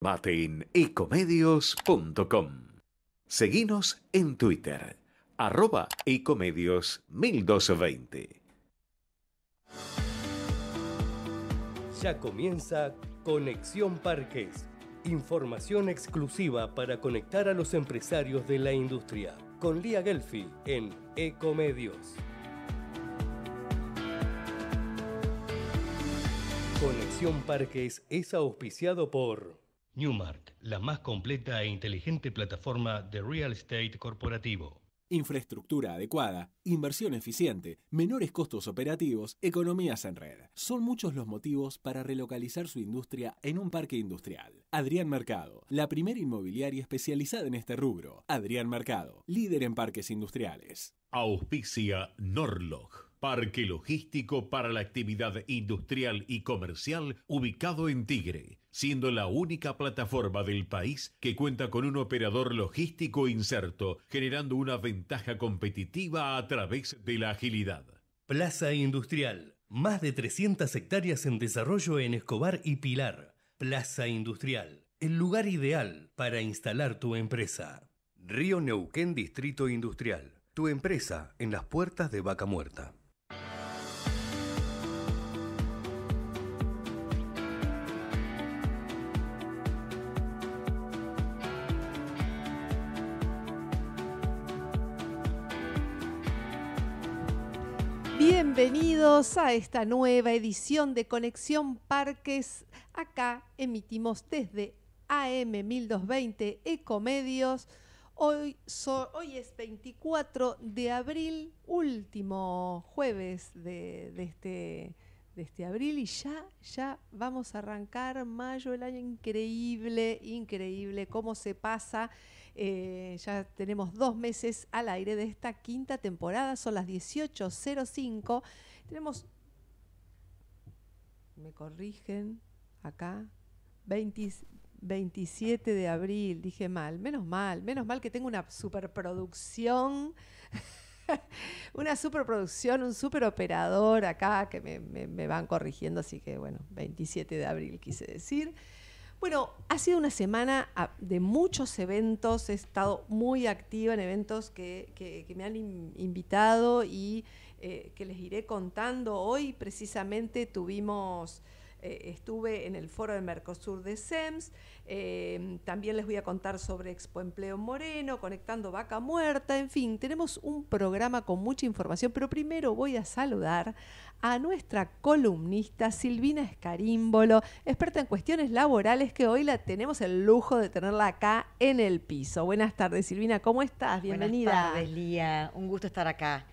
Mate en en Twitter, arroba ecomedios 1220. Ya comienza Conexión Parques. Información exclusiva para conectar a los empresarios de la industria. Con Lía Gelfi en Ecomedios. Conexión Parques es auspiciado por Newmark, la más completa e inteligente plataforma de real estate corporativo. Infraestructura adecuada, inversión eficiente, menores costos operativos, economías en red. Son muchos los motivos para relocalizar su industria en un parque industrial. Adrián Mercado, la primera inmobiliaria especializada en este rubro. Adrián Mercado, líder en parques industriales. Auspicia Norlog. Parque logístico para la actividad industrial y comercial ubicado en Tigre siendo la única plataforma del país que cuenta con un operador logístico inserto, generando una ventaja competitiva a través de la agilidad. Plaza Industrial. Más de 300 hectáreas en desarrollo en Escobar y Pilar. Plaza Industrial. El lugar ideal para instalar tu empresa. Río Neuquén Distrito Industrial. Tu empresa en las puertas de Vaca Muerta. bienvenidos a esta nueva edición de Conexión Parques. Acá emitimos desde AM1220 Ecomedios. Hoy, es 24 de abril, último jueves este, de, este abril y ya, ya vamos a arrancar mayo, el año increíble, increíble, cómo se pasa eh, ya tenemos dos meses al aire de esta quinta temporada, son las 18.05. Tenemos, me corrigen acá, 27 de abril, dije mal, menos mal, menos mal que tengo una superproducción. una superproducción, un superoperador acá que me, me van corrigiendo, así que bueno, 27 de abril quise decir. Bueno, ha sido una semana ah, de muchos eventos, he estado muy activa en eventos que, me han invitado y eh, que les iré contando. Hoy precisamente tuvimos eh, estuve en el foro de Mercosur de SEMS, eh, también les voy a contar sobre Expo Empleo Moreno, Conectando Vaca Muerta, en fin, tenemos un programa con mucha información, pero primero voy a saludar a nuestra columnista Silvina Escarímbolo, experta en cuestiones laborales, que hoy la tenemos el lujo de tenerla acá en el piso. Buenas tardes, Silvina, ¿cómo estás? Bienvenida. Buenas tardes, Lía. Un gusto estar acá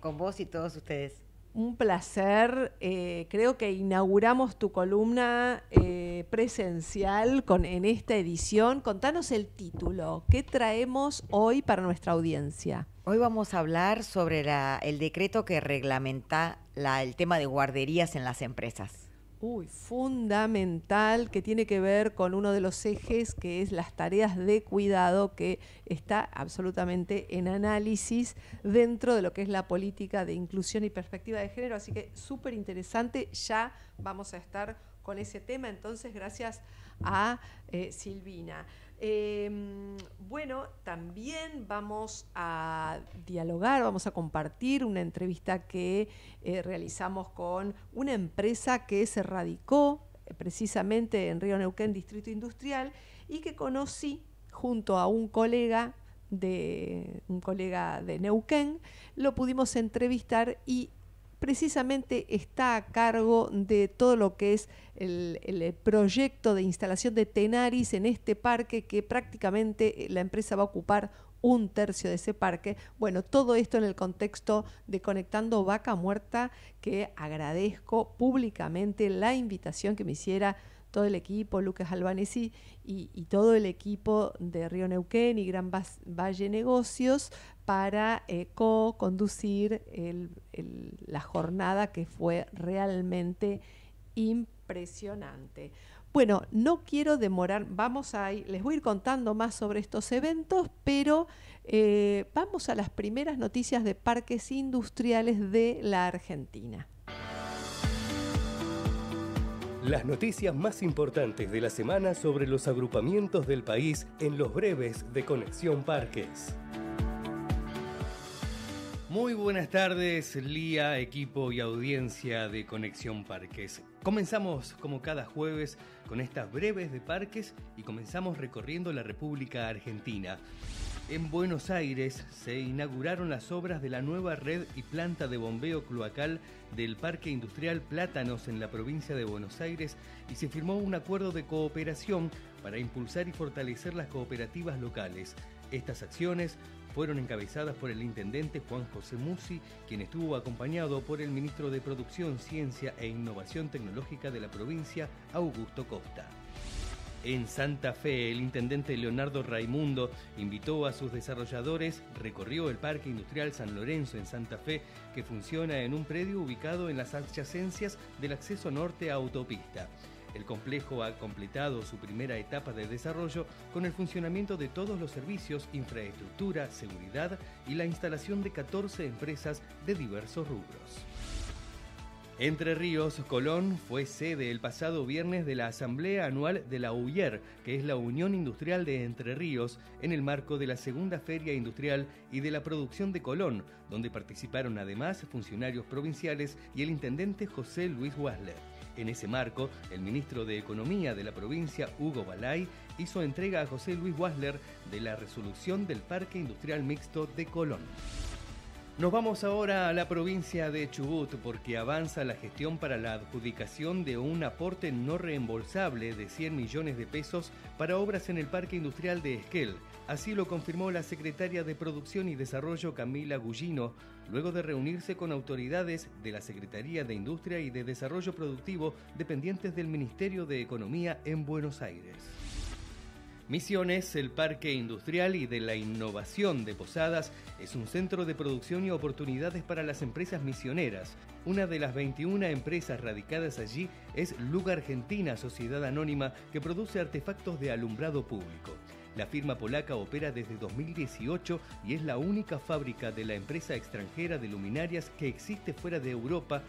con vos y todos ustedes un placer. Eh, creo que inauguramos tu columna eh, presencial con, en esta edición. Contanos el título. ¿Qué traemos hoy para nuestra audiencia? Hoy vamos a hablar sobre el decreto que reglamenta el tema de guarderías en las empresas uy, fundamental que tiene que ver con uno de los ejes que es las tareas de cuidado que está absolutamente en análisis dentro de lo que es la política de inclusión y perspectiva de género. Así que súper interesante, ya vamos a estar con ese tema. Entonces, gracias a eh, Silvina. Em, bueno, también vamos a dialogar, vamos a compartir una entrevista que eh, realizamos con una empresa que se radicó eh, precisamente en Río Neuquén, Distrito Industrial, y que conocí junto a un colega de un colega de Neuquén, lo pudimos entrevistar y precisamente está a cargo de todo lo que es el, proyecto de instalación de Tenaris en este parque que prácticamente eh, la empresa va a ocupar un tercio de ese parque. Bueno, todo esto en el contexto de Conectando Vaca Muerta, que agradezco públicamente la invitación que me hiciera todo el equipo, Lucas Albanesi y, todo el equipo de Río Neuquén y Gran Valle Negocios para eh, co-conducir la jornada que fue realmente impresionante. Bueno, no quiero demorar, vamos a, les voy a ir contando más sobre estos eventos, pero eh, vamos a las primeras noticias de parques industriales de la Argentina. Las noticias más importantes de la semana sobre los agrupamientos del país en los breves de Conexión Parques. Muy buenas tardes, Lía, equipo y audiencia de Conexión Parques. Comenzamos, como cada jueves, con estas breves de parques y comenzamos recorriendo la República Argentina. En Buenos Aires se inauguraron las obras de la nueva red y planta de bombeo cloacal del Parque Industrial Plátanos en la provincia de Buenos Aires y se firmó un acuerdo de cooperación para impulsar y fortalecer las cooperativas locales. Estas acciones fueron encabezadas por el intendente Juan José Musi, quien estuvo acompañado por el ministro de Producción, Ciencia e Innovación Tecnológica de la provincia, Augusto Costa. En Santa Fe, el intendente Leonardo Raimundo invitó a sus desarrolladores, recorrió el Parque Industrial San Lorenzo en Santa Fe, que funciona en un predio ubicado en las adyacencias del acceso norte a autopista. El complejo ha completado su primera etapa de desarrollo con el funcionamiento de todos los servicios, infraestructura, seguridad y la instalación de 14 empresas de diversos rubros. Entre Ríos, Colón fue sede el pasado viernes de la Asamblea Anual de la UIER, que es la Unión Industrial de Entre Ríos, en el marco de la Segunda Feria Industrial y de la Producción de Colón, donde participaron además funcionarios provinciales y el intendente José Luis Wasler. En ese marco, el ministro de Economía de la provincia, Hugo Balay, hizo entrega a José Luis Wasler de la resolución del Parque Industrial Mixto de Colón. Nos vamos ahora a la provincia de Chubut porque avanza la gestión para la adjudicación de un aporte no reembolsable de 100 millones de pesos para obras en el Parque Industrial de Esquel. Así lo confirmó la secretaria de Producción y Desarrollo Camila Gullino luego de reunirse con autoridades de la Secretaría de Industria y de Desarrollo Productivo dependientes del Ministerio de Economía en Buenos Aires. Misiones, el Parque Industrial y de la Innovación de Posadas es un centro de producción y oportunidades para las empresas misioneras. Una de las 21 empresas radicadas allí es Luga Argentina, sociedad anónima que produce artefactos de alumbrado público. La firma polaca opera desde 2018 y es la única fábrica de la empresa extranjera de luminarias que existe fuera de Europa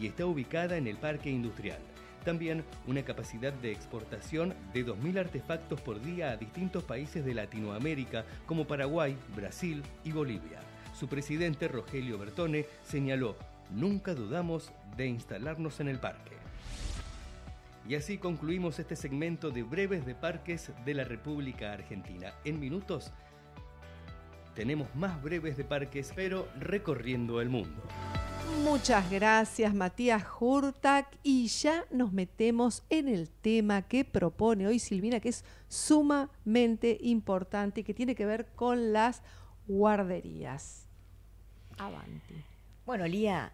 y está ubicada en el parque industrial. También una capacidad de exportación de 2.000 artefactos por día a distintos países de Latinoamérica como Paraguay, Brasil y Bolivia. Su presidente Rogelio Bertone señaló, nunca dudamos de instalarnos en el parque. Y así concluimos este segmento de Breves de Parques de la República Argentina. En minutos tenemos más Breves de Parques, pero recorriendo el mundo. Muchas gracias Matías Hurtak y ya nos metemos en el tema que propone hoy Silvina, que es sumamente importante y que tiene que ver con las guarderías. Avante. Bueno, Lía,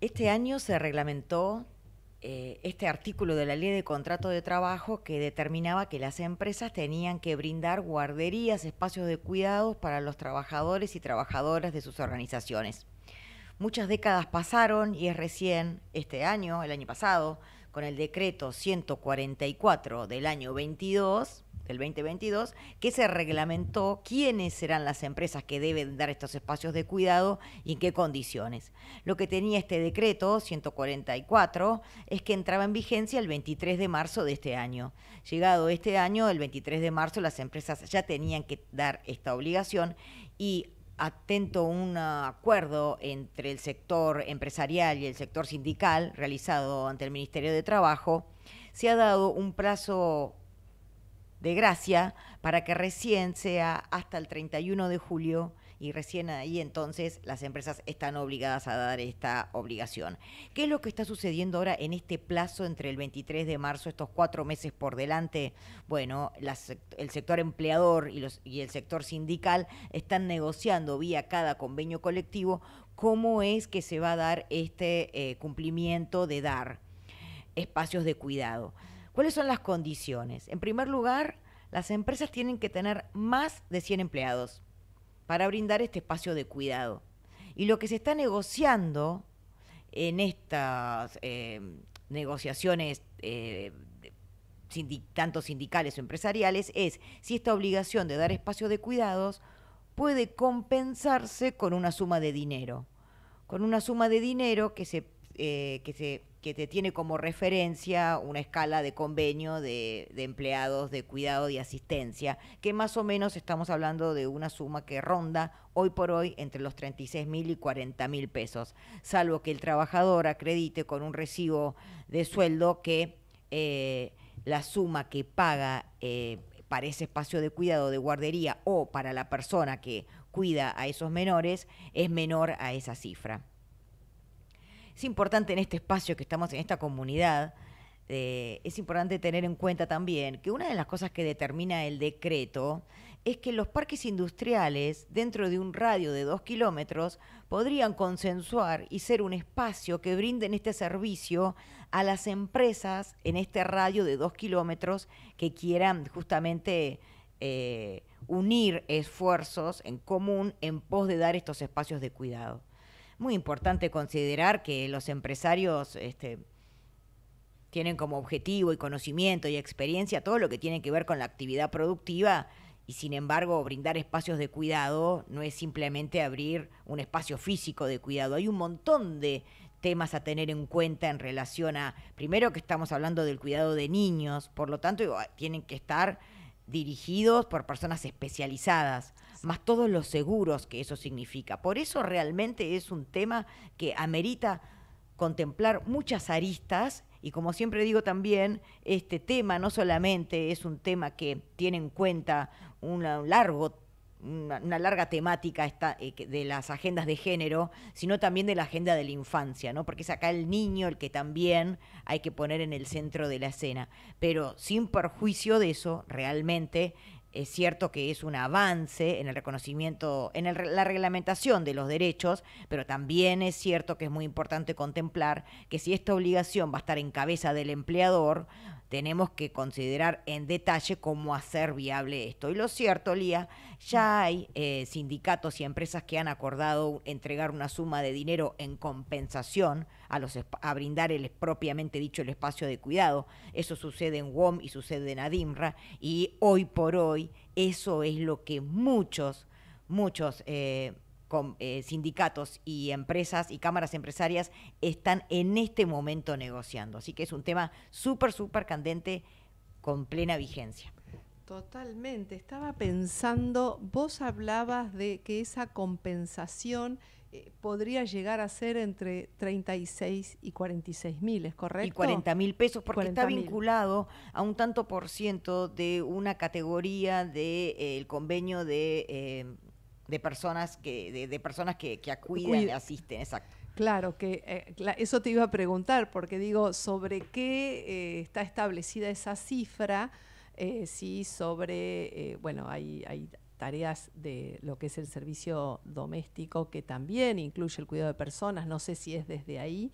este año se reglamentó eh, este artículo de la ley de contrato de trabajo que determinaba que las empresas tenían que brindar guarderías, espacios de cuidados para los trabajadores y trabajadoras de sus organizaciones. Muchas décadas pasaron y es recién este año, el año pasado, con el decreto 144 del año 22, del 2022, que se reglamentó quiénes serán las empresas que deben dar estos espacios de cuidado y en qué condiciones. Lo que tenía este decreto 144 es que entraba en vigencia el 23 de marzo de este año. Llegado este año, el 23 de marzo, las empresas ya tenían que dar esta obligación y atento a un acuerdo entre el sector empresarial y el sector sindical realizado ante el Ministerio de Trabajo, se ha dado un plazo de gracia para que recién sea hasta el 31 de julio y recién ahí entonces las empresas están obligadas a dar esta obligación. ¿Qué es lo que está sucediendo ahora en este plazo entre el 23 de marzo, estos cuatro meses por delante? Bueno, el sector empleador y, el sector sindical están negociando vía cada convenio colectivo cómo es que se va a dar este eh, cumplimiento de dar espacios de cuidado. ¿Cuáles son las condiciones? En primer lugar, las empresas tienen que tener más de 100 empleados para brindar este espacio de cuidado. Y lo que se está negociando en estas eh, negociaciones eh, tanto sindicales o empresariales es si esta obligación de dar espacio de cuidados puede compensarse con una suma de dinero, con una suma de dinero que se, eh, que se que te tiene como referencia una escala de convenio de, empleados de cuidado y asistencia, que más o menos estamos hablando de una suma que ronda hoy por hoy entre los 36 mil y 40 mil pesos, salvo que el trabajador acredite con un recibo de sueldo que eh, la suma que paga eh, para ese espacio de cuidado de guardería o para la persona que cuida a esos menores es menor a esa cifra. Es importante en este espacio que estamos, en esta comunidad, eh, es importante tener en cuenta también que una de las cosas que determina el decreto es que los parques industriales, dentro de un radio de dos kilómetros, podrían consensuar y ser un espacio que brinden este servicio a las empresas en este radio de dos kilómetros que quieran justamente eh, unir esfuerzos en común en pos de dar estos espacios de cuidado muy importante considerar que los empresarios este, tienen como objetivo y conocimiento y experiencia todo lo que tiene que ver con la actividad productiva y sin embargo brindar espacios de cuidado no es simplemente abrir un espacio físico de cuidado. Hay un montón de temas a tener en cuenta en relación a, primero que estamos hablando del cuidado de niños, por lo tanto tienen que estar dirigidos por personas especializadas, más todos los seguros que eso significa. Por eso realmente es un tema que amerita contemplar muchas aristas y como siempre digo también, este tema no solamente es un tema que tiene en cuenta un largo una, larga temática esta, eh, de las agendas de género, sino también de la agenda de la infancia, ¿no? Porque es acá el niño el que también hay que poner en el centro de la escena. Pero sin perjuicio de eso, realmente es cierto que es un avance en el reconocimiento, en la reglamentación de los derechos, pero también es cierto que es muy importante contemplar que si esta obligación va a estar en cabeza del empleador, tenemos que considerar en detalle cómo hacer viable esto. Y lo cierto, Lía, ya hay eh, sindicatos y empresas que han acordado entregar una suma de dinero en compensación a, los, a brindar el propiamente dicho el espacio de cuidado. Eso sucede en WOM y sucede en ADIMRA y hoy por hoy eso es lo que muchos, muchos... Eh, con, eh, sindicatos y empresas y cámaras empresarias están en este momento negociando. Así que es un tema súper, súper candente con plena vigencia. Totalmente. Estaba pensando, vos hablabas de que esa compensación eh, podría llegar a ser entre 36 y 46 mil, ¿es correcto? Y 40 mil pesos, porque está vinculado a un tanto por ciento de una categoría del de, eh, convenio de de personas que, de, de personas que, que asisten, exacto. Claro, que eh, eso te iba a preguntar, porque digo, ¿sobre qué eh, está establecida esa cifra? Si eh, sí, sobre, bueno, hay, hay tareas de lo que es el servicio doméstico que también incluye el cuidado de personas, no sé si es desde ahí.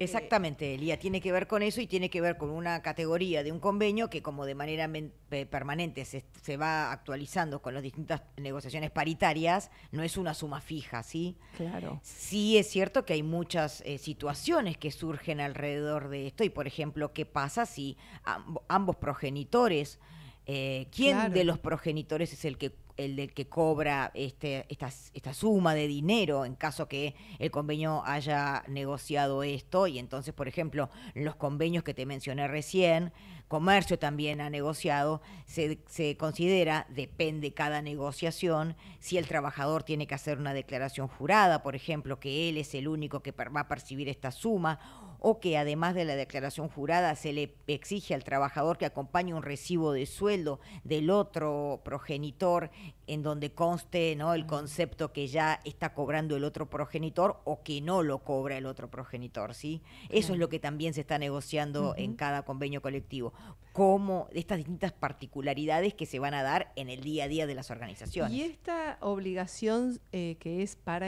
Eh, Exactamente, Elía, tiene que ver con eso y tiene que ver con una categoría de un convenio que como de manera permanente se, va actualizando con las distintas negociaciones paritarias, no es una suma fija, ¿sí? Claro. Sí es cierto que hay muchas eh, situaciones que surgen alrededor de esto y, por ejemplo, ¿qué pasa si ambos progenitores, eh, quién de los progenitores es el que el del que cobra este, esta, esta suma de dinero en caso que el convenio haya negociado esto. Y entonces, por ejemplo, los convenios que te mencioné recién, comercio también ha negociado, se, se considera, depende cada negociación, si el trabajador tiene que hacer una declaración jurada, por ejemplo, que él es el único que va a percibir esta suma o que además de la declaración jurada se le exige al trabajador que acompañe un recibo de sueldo del otro progenitor en donde conste ¿no? el concepto que ya está cobrando el otro progenitor o que no lo cobra el otro progenitor, ¿sí? Eso es lo que también se está negociando en cada convenio colectivo de estas distintas particularidades que se van a dar en el día a día de las organizaciones. Y esta obligación eh, que es para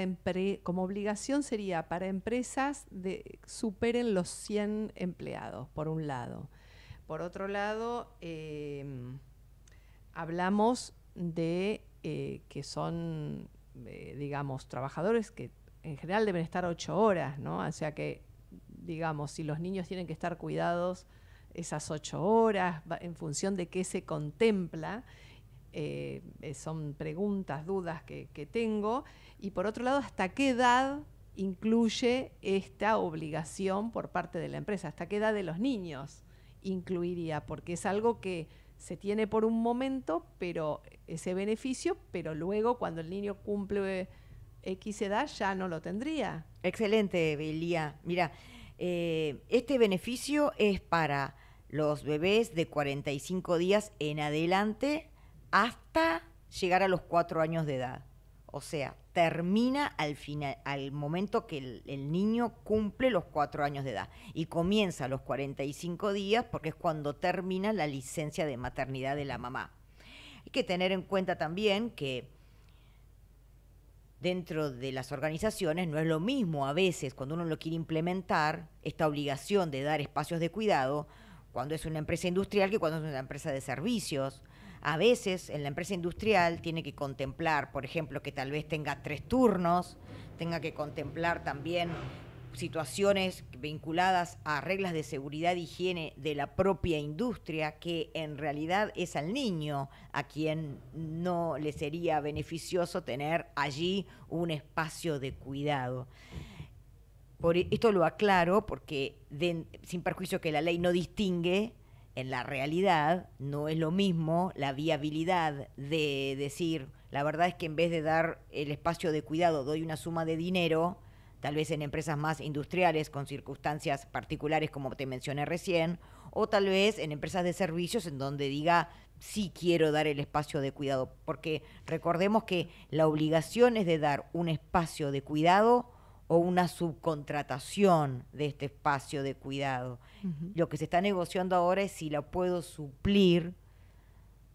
como obligación sería para empresas de superen los 100 empleados, por un lado. Por otro lado, em, hablamos de eh, que son, eh, digamos, trabajadores que en general deben estar 8 horas, ¿no? O sea que, digamos, si los niños tienen que estar cuidados esas ocho horas, en función de qué se contempla. Eh, eh, son preguntas, dudas que, tengo. Y por otro lado, ¿hasta qué edad incluye esta obligación por parte de la empresa? ¿Hasta qué edad de los niños incluiría? Porque es algo que se tiene por un momento, pero ese beneficio, pero luego cuando el niño cumple X edad ya no lo tendría. Excelente, Belía. Mira, eh, este beneficio es para los bebés de 45 días en adelante hasta llegar a los 4 años de edad. O sea, termina al, final, al momento que el, niño cumple los 4 años de edad y comienza a los 45 días porque es cuando termina la licencia de maternidad de la mamá. Hay que tener en cuenta también que dentro de las organizaciones no es lo mismo a veces cuando uno lo quiere implementar, esta obligación de dar espacios de cuidado, cuando es una empresa industrial que cuando es una empresa de servicios. A veces en la empresa industrial tiene que contemplar, por ejemplo, que tal vez tenga tres turnos, tenga que contemplar también situaciones vinculadas a reglas de seguridad e higiene de la propia industria, que en realidad es al niño a quien no le sería beneficioso tener allí un espacio de cuidado. Por e, esto lo aclaro porque, sin perjuicio que la ley no distingue, en la realidad no es lo mismo la viabilidad de decir, la verdad es que en vez de dar el espacio de cuidado doy una suma de dinero, tal vez en empresas más industriales con circunstancias particulares como te mencioné recién, o tal vez en empresas de servicios en donde diga sí quiero dar el espacio de cuidado, porque recordemos que la obligación es de dar un espacio de cuidado o una subcontratación de este espacio de cuidado. Lo que se está negociando ahora es si la puedo suplir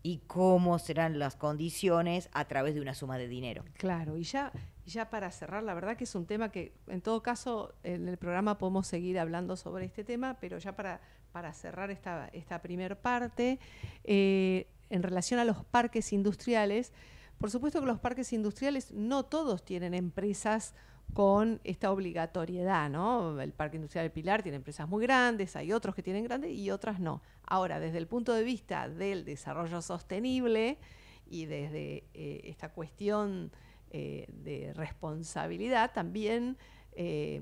y cómo serán las condiciones a través de una suma de dinero. Claro, y ya, ya para cerrar, la verdad que es un tema que en todo caso en el programa podemos seguir hablando sobre este tema, pero ya para, para cerrar esta, esta primer parte, eh, en relación a los parques industriales, por supuesto que los parques industriales no todos tienen empresas con esta obligatoriedad, ¿no? El Parque Industrial del Pilar tiene empresas muy grandes, hay otros que tienen grandes y otras no. Ahora, desde el punto de vista del desarrollo sostenible y desde eh, esta cuestión eh, de responsabilidad, también eh,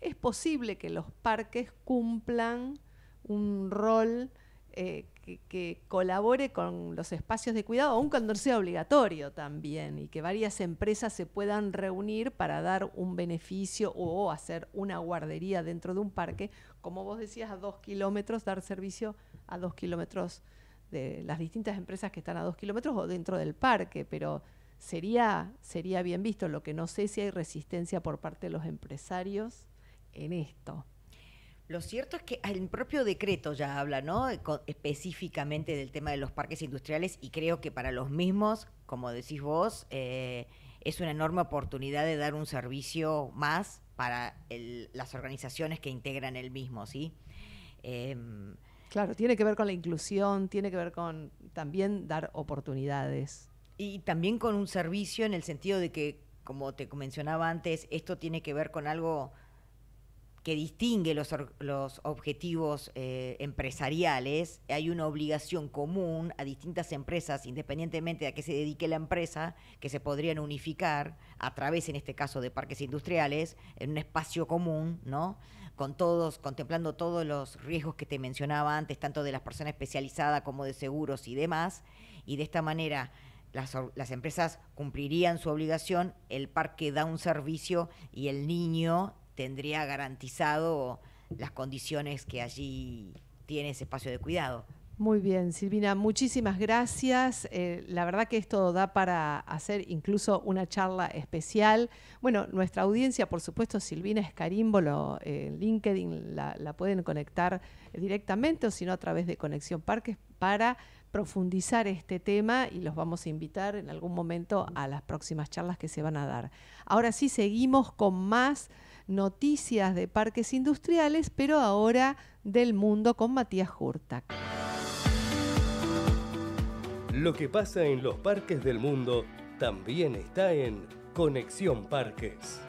es posible que los parques cumplan un rol que, colabore con los espacios de cuidado, aun cuando sea obligatorio también, y que varias empresas se puedan reunir para dar un beneficio o hacer una guardería dentro de un parque, como vos decías, a dos kilómetros, dar servicio a dos kilómetros de las distintas empresas que están a dos kilómetros o dentro del parque, pero sería, sería bien visto, lo que no sé si hay resistencia por parte de los empresarios en esto. Lo cierto es que el propio decreto ya habla, ¿no? Específicamente del tema de los parques industriales y creo que para los mismos, como decís vos, eh, es una enorme oportunidad de dar un servicio más para las organizaciones que integran el mismo, ¿sí? Em, claro, tiene que ver con la inclusión, tiene que ver con también dar oportunidades. Y también con un servicio en el sentido de que, como te mencionaba antes, esto tiene que ver con algo que distingue los, objetivos eh, empresariales, hay una obligación común a distintas empresas, independientemente de a qué se dedique la empresa, que se podrían unificar a través, en este caso, de parques industriales, en un espacio común, ¿no? Con todos, contemplando todos los riesgos que te mencionaba antes, tanto de las personas especializadas como de seguros y demás, y de esta manera las, las, empresas cumplirían su obligación, el parque da un servicio y el niño tendría garantizado las condiciones que allí tiene ese espacio de cuidado. Muy bien, Silvina, muchísimas gracias. Eh, la verdad que esto da para hacer incluso una charla especial. Bueno, nuestra audiencia, por supuesto, Silvina Escarímbolo eh, en LinkedIn la, la, pueden conectar directamente o si no a través de Conexión Parques para profundizar este tema y los vamos a invitar en algún momento a las próximas charlas que se van a dar. Ahora sí, seguimos con más noticias de parques industriales, pero ahora del mundo con Matías Hurtak. Lo que pasa en los parques del mundo también está en Conexión Parques.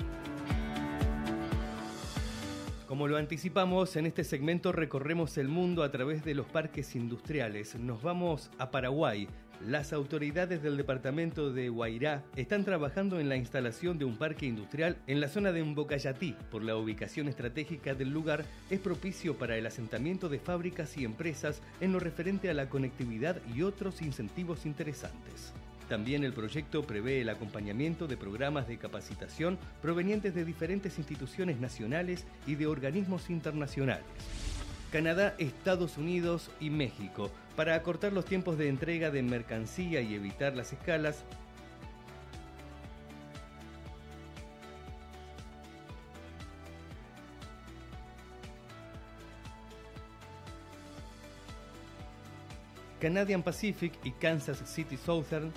Como lo anticipamos, en este segmento recorremos el mundo a través de los parques industriales. Nos vamos a Paraguay, las autoridades del departamento de Guairá están trabajando en la instalación de un parque industrial en la zona de Mbocayatí, Por la ubicación estratégica del lugar, es propicio para el asentamiento de fábricas y empresas en lo referente a la conectividad y otros incentivos interesantes. También el proyecto prevé el acompañamiento de programas de capacitación provenientes de diferentes instituciones nacionales y de organismos internacionales. Canadá, Estados Unidos y México. Para acortar los tiempos de entrega de mercancía y evitar las escalas, Canadian Pacific y Kansas City Southern,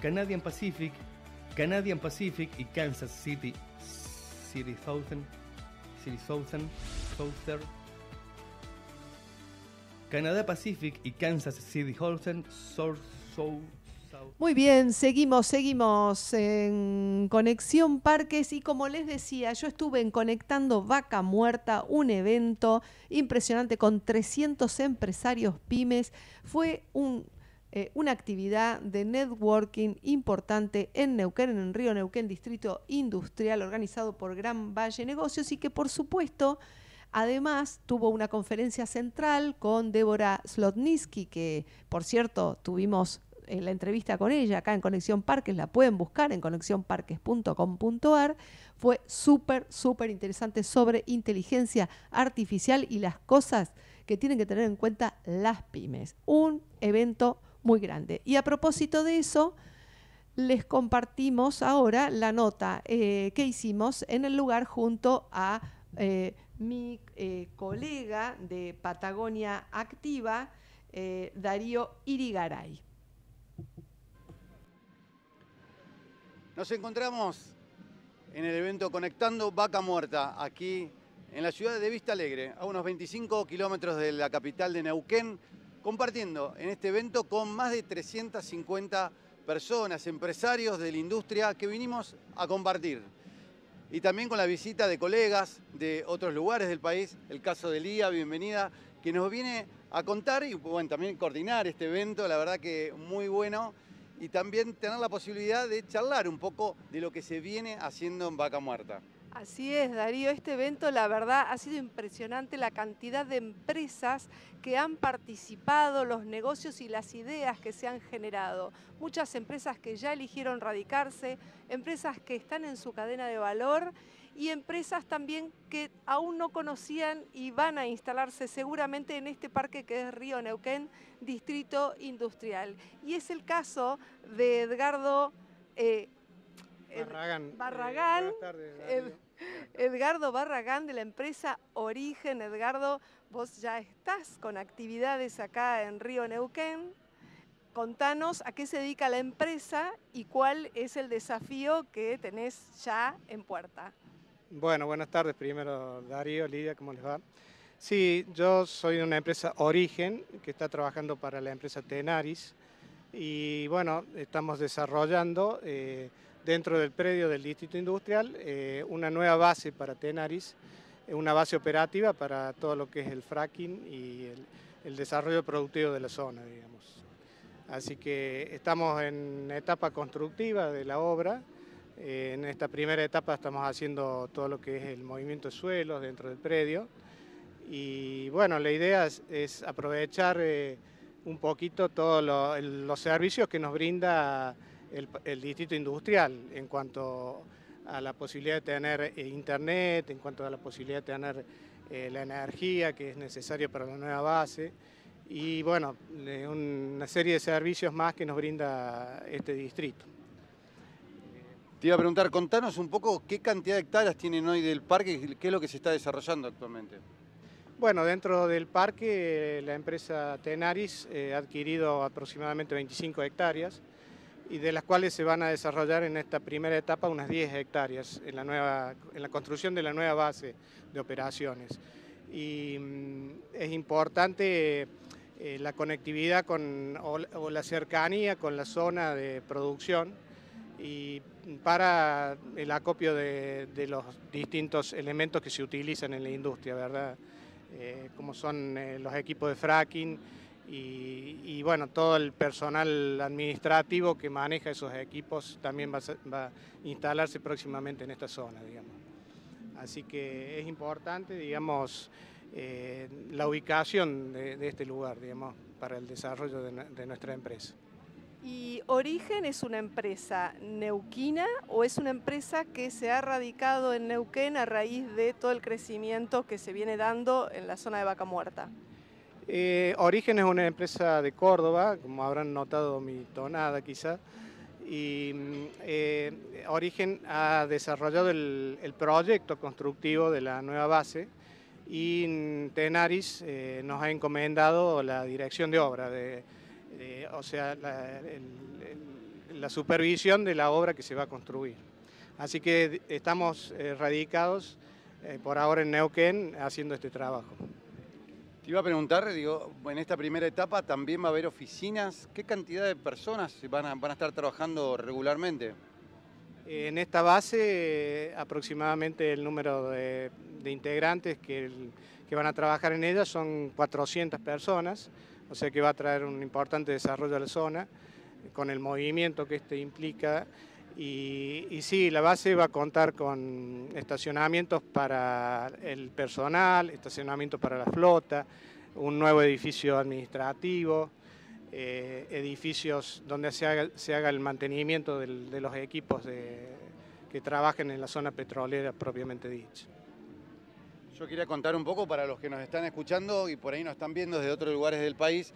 Canadian Pacific, Canadian Pacific y Kansas City City Southern Canadá Pacific y Kansas City muy bien, seguimos, seguimos en Conexión Parques y como les decía, yo estuve en Conectando Vaca Muerta, un evento impresionante con 300 empresarios pymes. Fue un eh, una actividad de networking importante en Neuquén, en Río Neuquén, Distrito Industrial, organizado por Gran Valle Negocios y que por supuesto... Además, tuvo una conferencia central con Débora Slotnitsky, que por cierto tuvimos eh, la entrevista con ella acá en Conexión Parques, la pueden buscar en conexiónparques.com.ar, fue súper, súper interesante sobre inteligencia artificial y las cosas que tienen que tener en cuenta las pymes. Un evento muy grande. Y a propósito de eso, les compartimos ahora la nota eh, que hicimos en el lugar junto a eh, mi eh, colega de Patagonia Activa, Darío Irigaray. Nos encontramos en el evento Conectando Vaca Muerta, aquí en la ciudad de Vista Alegre, a unos 25 kilómetros de la capital de Neuquén, compartiendo en este evento con más de 350 personas, empresarios de la industria que vinimos a compartir. Y también con la visita de colegas de otros lugares del país, el caso de Lía, bienvenida, que nos viene a contar y bueno, también coordinar este evento, la verdad que muy bueno, y también tener la posibilidad de charlar un poco de lo que se viene haciendo en Vaca Muerta. Así es, Darío. Este evento, la verdad, ha sido impresionante la cantidad de empresas que han participado, los negocios y las ideas que se han generado. Muchas empresas que ya eligieron radicarse, empresas que están en su cadena de valor y empresas también que aún no conocían y van a instalarse seguramente en este parque que es Río Neuquén, Distrito Industrial. Y es el caso de Edgardo eh, Barragán. Eh, Barragán. tardes, Edgardo Barragán de la empresa Origen. Edgardo, vos ya estás con actividades acá en Río Neuquén. Contanos a qué se dedica la empresa y cuál es el desafío que tenés ya en puerta. Bueno, buenas tardes primero Darío, Lidia, ¿cómo les va? Sí, yo soy de una empresa Origen que está trabajando para la empresa Tenaris y bueno, estamos desarrollando eh, dentro del predio del Distrito Industrial eh, una nueva base para Tenaris, eh, una base operativa para todo lo que es el fracking y el, desarrollo productivo de la zona, digamos. Así que estamos en etapa constructiva de la obra. Eh, en esta primera etapa estamos haciendo todo lo que es el movimiento de suelos dentro del predio. Y bueno, la idea es, aprovechar un poquito todos los servicios que nos brinda el, distrito industrial en cuanto a la posibilidad de tener eh, internet, en cuanto a la posibilidad de tener eh, la energía que es necesaria para la nueva base y bueno, una serie de servicios más que nos brinda este distrito. Te iba a preguntar, contanos un poco qué cantidad de hectáreas tienen hoy del parque y qué es lo que se está desarrollando actualmente. Bueno, dentro del parque eh, la empresa Tenaris ha adquirido aproximadamente 25 hectáreas y de las cuales se van a desarrollar en esta primera etapa unas 10 hectáreas en la, nueva, en la construcción de la nueva base de operaciones. Y mm, es importante eh, la conectividad con, o, la cercanía con la zona de producción y para el acopio de, los distintos elementos que se utilizan en la industria, ¿verdad? Eh, como son eh, los equipos de fracking, y, bueno, todo el personal administrativo que maneja esos equipos también va a, instalarse próximamente en esta zona, digamos. Así que es importante, digamos, eh, la ubicación de, este lugar, digamos, para el desarrollo de, nuestra empresa. ¿Y Origen es una empresa neuquina o es una empresa que se ha radicado en Neuquén a raíz de todo el crecimiento que se viene dando en la zona de Vaca Muerta? Eh, Origen es una empresa de Córdoba, como habrán notado mi tonada quizá, y mm, eh, Origen ha desarrollado el, proyecto constructivo de la nueva base y Tenaris eh, nos ha encomendado la dirección de obra, o sea, la, la, supervisión de la obra que se va a construir. Así que estamos radicados por ahora en Neuquén haciendo este trabajo iba a preguntar, digo, en esta primera etapa también va a haber oficinas. ¿Qué cantidad de personas van a, estar trabajando regularmente? En esta base, aproximadamente el número de, integrantes que, que, van a trabajar en ella son 400 personas, o sea que va a traer un importante desarrollo a la zona, con el movimiento que este implica y, sí, la base va a contar con estacionamientos para el personal, estacionamientos para la flota, un nuevo edificio administrativo, eh, edificios donde se haga, el mantenimiento de los equipos que trabajen en la zona petrolera propiamente dicha. Yo quería contar un poco para los que nos están escuchando y por ahí nos están viendo desde otros lugares del país,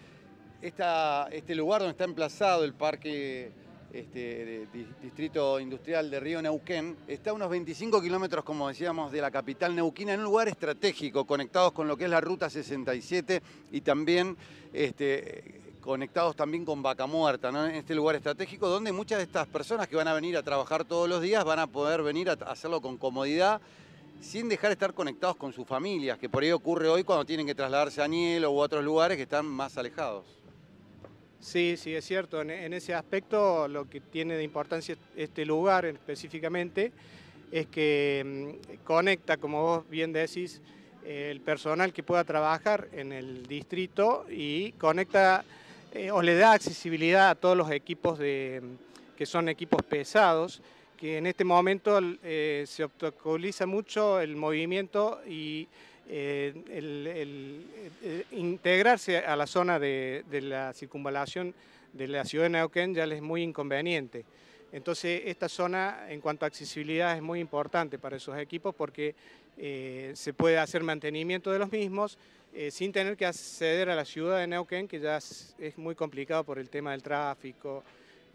este lugar donde está emplazado el parque este, distrito industrial de Río Neuquén, está a unos 25 kilómetros, como decíamos, de la capital neuquina, en un lugar estratégico, conectados con lo que es la Ruta 67 y también este, conectados también con Vaca Muerta, en este lugar estratégico, donde muchas de estas personas que van a venir a trabajar todos los días van a poder venir a hacerlo con comodidad sin dejar de estar conectados con sus familias, que por ahí ocurre hoy cuando tienen que trasladarse a o a otros lugares que están más alejados. Sí, sí, es cierto. En, ese aspecto lo que tiene de importancia este lugar específicamente es que mm, conecta, como vos bien decís, el personal que pueda trabajar en el distrito y conecta eh, o le da accesibilidad a todos los equipos de, mm, que son equipos pesados, que en este momento eh, se obstaculiza mucho el movimiento y eh, el, eh, integrarse a la zona de, la circunvalación de la ciudad de Neuquén ya les es muy inconveniente. Entonces esta zona en cuanto a accesibilidad es muy importante para esos equipos porque eh, se puede hacer mantenimiento de los mismos sin tener que acceder a la ciudad de Neuquén que ya es, muy complicado por el tema del tráfico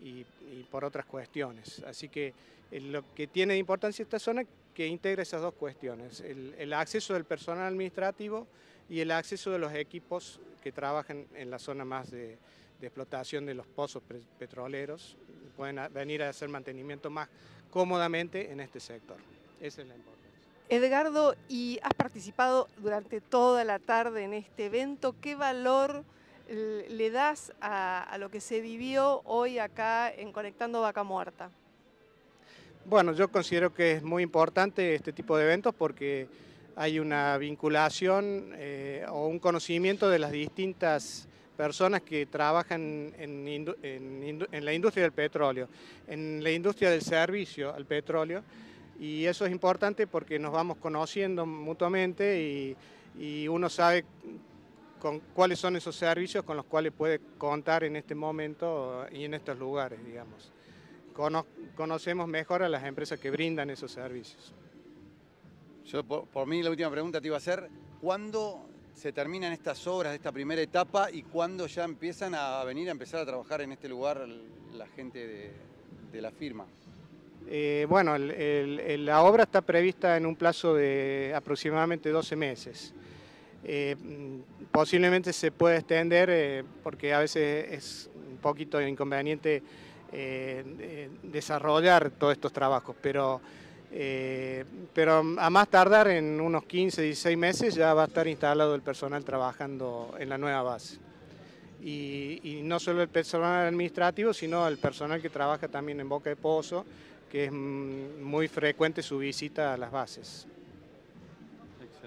y por otras cuestiones. Así que lo que tiene de importancia esta zona es que integra esas dos cuestiones, el, acceso del personal administrativo y el acceso de los equipos que trabajan en la zona más de, explotación de los pozos petroleros, pueden venir a hacer mantenimiento más cómodamente en este sector. Esa es la importancia. Edgardo, y has participado durante toda la tarde en este evento. ¿Qué valor le das a, a lo que se vivió hoy acá en Conectando Vaca Muerta? Bueno, yo considero que es muy importante este tipo de eventos porque hay una vinculación eh, o un conocimiento de las distintas personas que trabajan en, la industria del petróleo, en la industria del servicio al petróleo, y eso es importante porque nos vamos conociendo mutuamente y, y uno sabe con, cuáles son esos servicios con los cuales puede contar en este momento y en estos lugares, digamos conocemos mejor a las empresas que brindan esos servicios. Yo, por, mí, la última pregunta te iba a hacer, ¿cuándo se terminan estas obras, de esta primera etapa, y cuándo ya empiezan a venir a empezar a trabajar en este lugar la gente de, la firma? Eh, bueno, la obra está prevista en un plazo de aproximadamente 12 meses. Eh, mm, posiblemente se puede extender eh, porque a veces es un poquito inconveniente desarrollar todos estos trabajos, pero, eh, pero a más tardar en unos 15, 16 meses ya va a estar instalado el personal trabajando en la nueva base. Y, y no solo el personal administrativo, sino el personal que trabaja también en Boca de Pozo, que es mm, muy frecuente su visita a las bases.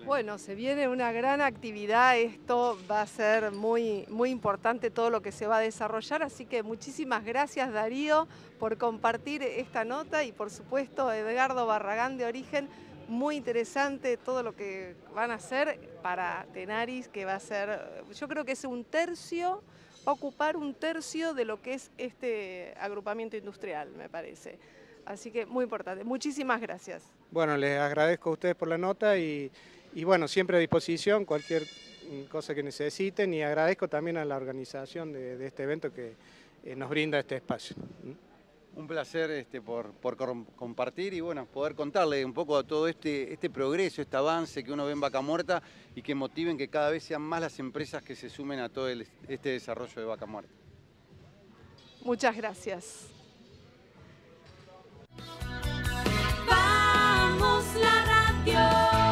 Bueno, se viene una gran actividad, esto va a ser muy, muy importante todo lo que se va a desarrollar, así que muchísimas gracias Darío por compartir esta nota y por supuesto Edgardo Barragán de Origen, muy interesante todo lo que van a hacer para Tenaris, que va a ser, yo creo que es un tercio, ocupar un tercio de lo que es este agrupamiento industrial, me parece. Así que muy importante. Muchísimas gracias. Bueno, les agradezco a ustedes por la nota y, y bueno, siempre a disposición, cualquier mm, cosa que necesiten y agradezco también a la organización de, este evento que eh, nos brinda este espacio. Un placer este, por, compartir y bueno, poder contarle un poco a todo este, este progreso, este avance que uno ve en Vaca Muerta y que motiven que cada vez sean más las empresas que se sumen a todo este desarrollo de Vaca Muerta. Muchas gracias. Vamos la radio.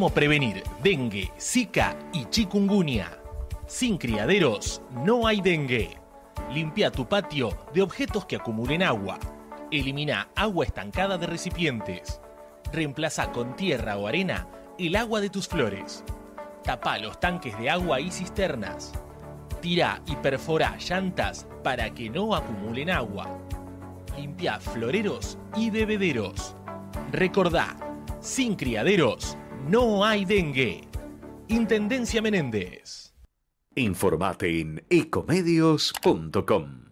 ¿Cómo prevenir dengue, zika y chikungunya? Sin criaderos no hay dengue. Limpia tu patio de objetos que acumulen agua. Elimina agua estancada de recipientes. Reemplaza con tierra o arena el agua de tus flores. Tapa los tanques de agua y cisternas. Tira y perfora llantas para que no acumulen agua. Limpia floreros y bebederos. Recordá, sin criaderos no hay dengue. Intendencia Menéndez. Informate en ecomedios.com.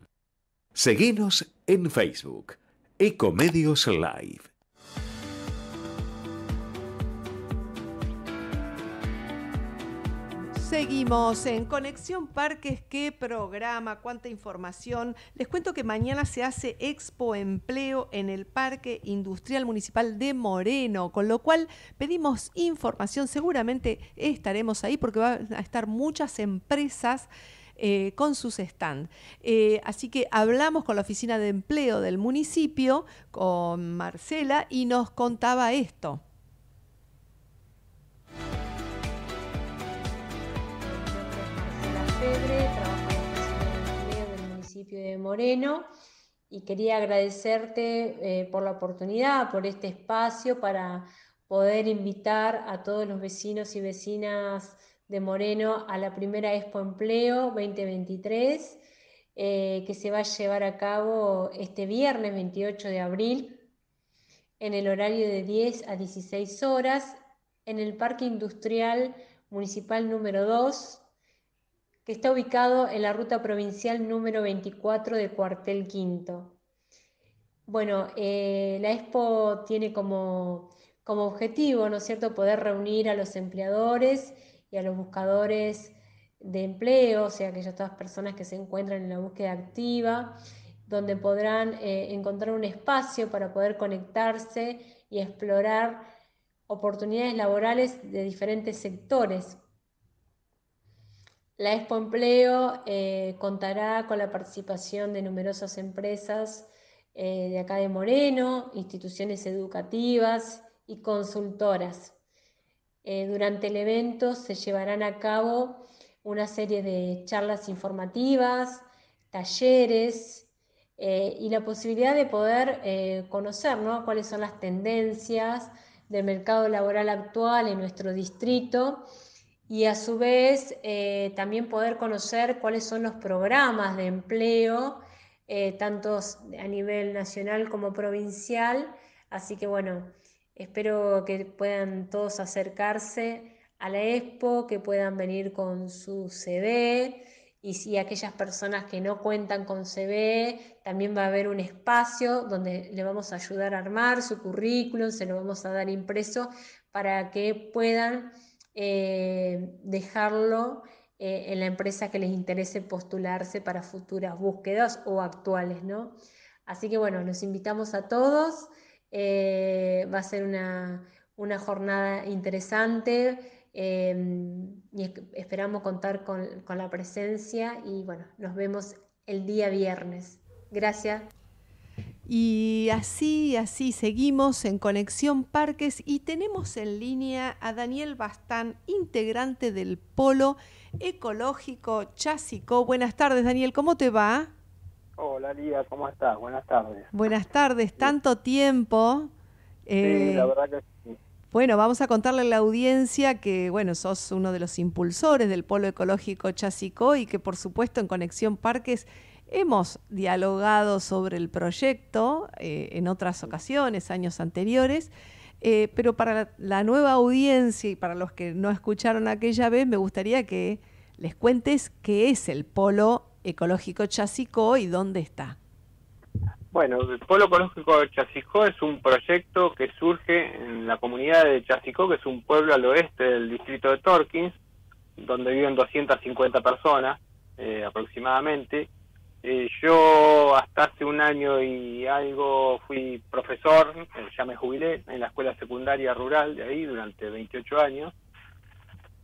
Seguinos en Facebook, Ecomedios Live. Seguimos en Conexión Parques, qué programa, cuánta información. Les cuento que mañana se hace Expo Empleo en el Parque Industrial Municipal de Moreno, con lo cual pedimos información, seguramente estaremos ahí porque van a estar muchas empresas. Eh, con sus stands. Eh, así que hablamos con la oficina de empleo del municipio, con Marcela, y nos contaba esto. trabajo en el del municipio de Moreno y quería agradecerte eh, por la oportunidad, por este espacio para poder invitar a todos los vecinos y vecinas de Moreno a la primera Expo Empleo 2023 eh, que se va a llevar a cabo este viernes 28 de abril en el horario de 10 a 16 horas en el Parque Industrial Municipal número 2 que está ubicado en la ruta provincial número 24 de Cuartel Quinto. Bueno, eh, la Expo tiene como, como objetivo, ¿no es cierto?, poder reunir a los empleadores y a los buscadores de empleo, o sea, aquellas todas personas que se encuentran en la búsqueda activa, donde podrán eh, encontrar un espacio para poder conectarse y explorar oportunidades laborales de diferentes sectores, la Expo Empleo eh, contará con la participación de numerosas empresas eh, de acá de Moreno, instituciones educativas y consultoras. Eh, durante el evento se llevarán a cabo una serie de charlas informativas, talleres y la posibilidad de poder conocer cuáles son las tendencias del mercado laboral actual en nuestro distrito y a su vez eh, también poder conocer cuáles son los programas de empleo, eh, tanto a nivel nacional como provincial. Así que bueno, espero que puedan todos acercarse a la expo, que puedan venir con su CV, y si aquellas personas que no cuentan con CV, también va a haber un espacio donde le vamos a ayudar a armar su currículum, se lo vamos a dar impreso para que puedan eh, dejarlo eh, en la empresa que les interese postularse para futuras búsquedas o actuales, ¿no? Así que bueno, los invitamos a todos. Eh, va a ser una, jornada interesante y esperamos contar con, con la presencia y bueno, nos vemos el día viernes. Gracias. Y así, así seguimos en Conexión Parques y tenemos en línea a Daniel Bastán, integrante del Polo Ecológico Chásico. Buenas tardes, Daniel, ¿cómo te va? Hola, Lía, ¿cómo estás? Buenas tardes. Buenas tardes, tanto tiempo. sí, la eh, verdad que sí. Bueno, vamos a contarle a la audiencia que, bueno, sos uno de los impulsores del Polo Ecológico Chásico y que, por supuesto, en Conexión Parques Hemos dialogado sobre el proyecto eh, en otras ocasiones, años anteriores, eh, pero para la, nueva audiencia y para los que no escucharon aquella vez, me gustaría que les cuentes qué es el Polo Ecológico Chasicó y dónde está. Bueno, el Polo Ecológico Chasicó es un proyecto que surge en la comunidad de Chasicó, que es un pueblo al oeste del distrito de Torkins, donde viven 250 personas eh, aproximadamente, eh, yo hasta hace un año y algo fui profesor, eh, ya me jubilé, en la escuela secundaria rural de ahí durante 28 años.